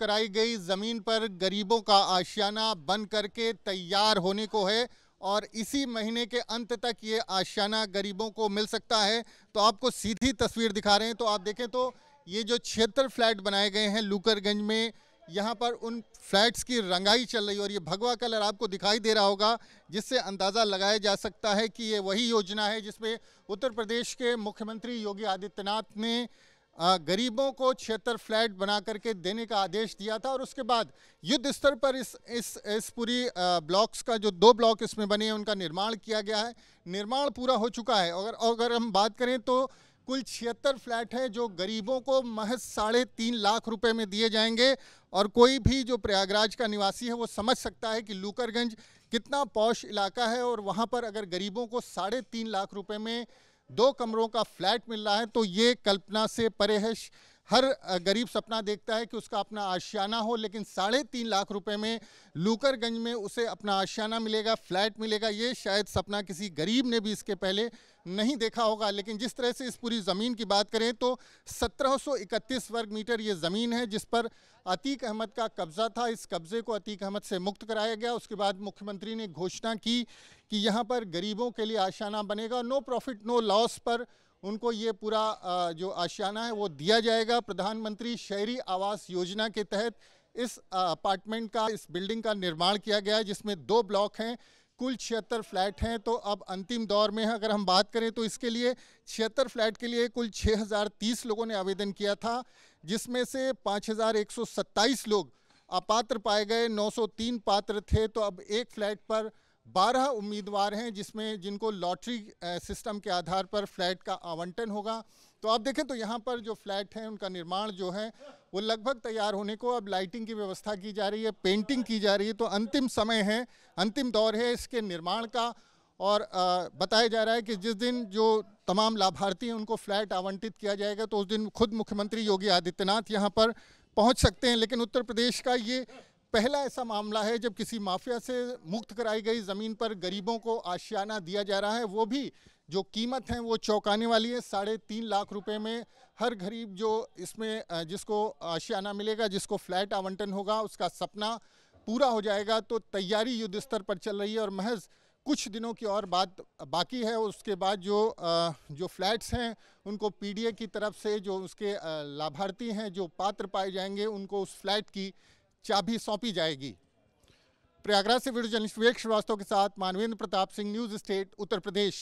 कराई गई ज़मीन पर गरीबों का आशियाना बन करके तैयार होने को है और इसी महीने के अंत तक ये आशियाना गरीबों को मिल सकता है तो आपको सीधी तस्वीर दिखा रहे हैं तो आप देखें तो ये जो क्षेत्र फ्लैट बनाए गए हैं लूकरगंज में यहाँ पर उन फ्लैट्स की रंगाई चल रही है और ये भगवा कलर आपको दिखाई दे रहा होगा जिससे अंदाज़ा लगाया जा सकता है कि ये वही योजना है जिसमें उत्तर प्रदेश के मुख्यमंत्री योगी आदित्यनाथ ने गरीबों को छिहत्तर फ्लैट बना करके देने का आदेश दिया था और उसके बाद युद्ध स्तर पर इस इस इस पूरी ब्लॉक्स का जो दो ब्लॉक इसमें बने हैं उनका निर्माण किया गया है निर्माण पूरा हो चुका है अगर अगर हम बात करें तो कुल छिहत्तर फ्लैट हैं जो गरीबों को महज साढ़े तीन लाख रुपए में दिए जाएंगे और कोई भी जो प्रयागराज का निवासी है वो समझ सकता है कि लूकरगंज कितना पौश इलाका है और वहाँ पर अगर गरीबों को साढ़े तीन लाख रुपए में दो कमरों का फ्लैट मिल रहा है तो ये कल्पना से परे है हर गरीब सपना देखता है कि उसका अपना आशियाना हो लेकिन साढ़े तीन लाख रुपए में लूकरगंज में उसे अपना आशियाना मिलेगा फ्लैट मिलेगा ये शायद सपना किसी गरीब ने भी इसके पहले नहीं देखा होगा लेकिन जिस तरह से इस पूरी ज़मीन की बात करें तो 1731 वर्ग मीटर ये ज़मीन है जिस पर अतीक अहमद का कब्ज़ा था इस कब्ज़े को अतीक अहमद से मुक्त कराया गया उसके बाद मुख्यमंत्री ने घोषणा की कि यहाँ पर गरीबों के लिए आशाना बनेगा नो प्रॉफिट नो लॉस पर उनको ये पूरा जो आशियाना है वो दिया जाएगा प्रधानमंत्री शहरी आवास योजना के तहत इस अपार्टमेंट का इस बिल्डिंग का निर्माण किया गया है जिसमें दो ब्लॉक हैं कुल छिहत्तर फ्लैट हैं तो अब अंतिम दौर में अगर हम बात करें तो इसके लिए छिहत्तर फ्लैट के लिए कुल 6030 लोगों ने आवेदन किया था जिसमें से 5127 लोग अपात्र पाए गए 903 पात्र थे तो अब एक फ्लैट पर बारह उम्मीदवार हैं जिसमें जिनको लॉटरी सिस्टम के आधार पर फ्लैट का आवंटन होगा तो आप देखें तो यहाँ पर जो फ्लैट हैं उनका निर्माण जो है वो लगभग तैयार होने को अब लाइटिंग की व्यवस्था की जा रही है पेंटिंग की जा रही है तो अंतिम समय है अंतिम दौर है इसके निर्माण का और बताया जा रहा है कि जिस दिन जो तमाम लाभार्थी हैं उनको फ्लैट आवंटित किया जाएगा तो उस दिन खुद मुख्यमंत्री योगी आदित्यनाथ यहाँ पर पहुँच सकते हैं लेकिन उत्तर प्रदेश का ये पहला ऐसा मामला है जब किसी माफिया से मुक्त कराई गई ज़मीन पर गरीबों को आशियाना दिया जा रहा है वो भी जो कीमत है वो चौंकाने वाली है साढ़े तीन लाख रुपए में हर गरीब जो इसमें जिसको आशियाना मिलेगा जिसको फ्लैट आवंटन होगा उसका सपना पूरा हो जाएगा तो तैयारी युद्ध स्तर पर चल रही है और महज कुछ दिनों की और बात बाकी है उसके बाद जो जो फ्लैट्स हैं उनको पीडीए की तरफ से जो उसके लाभार्थी हैं जो पात्र पाए जाएंगे उनको उस फ्लैट की चाबी सौंपी जाएगी प्रयागराज से वीडियो जनिश विवेक श्रीवास्तव के साथ मानवेंद्र प्रताप सिंह न्यूज स्टेट उत्तर प्रदेश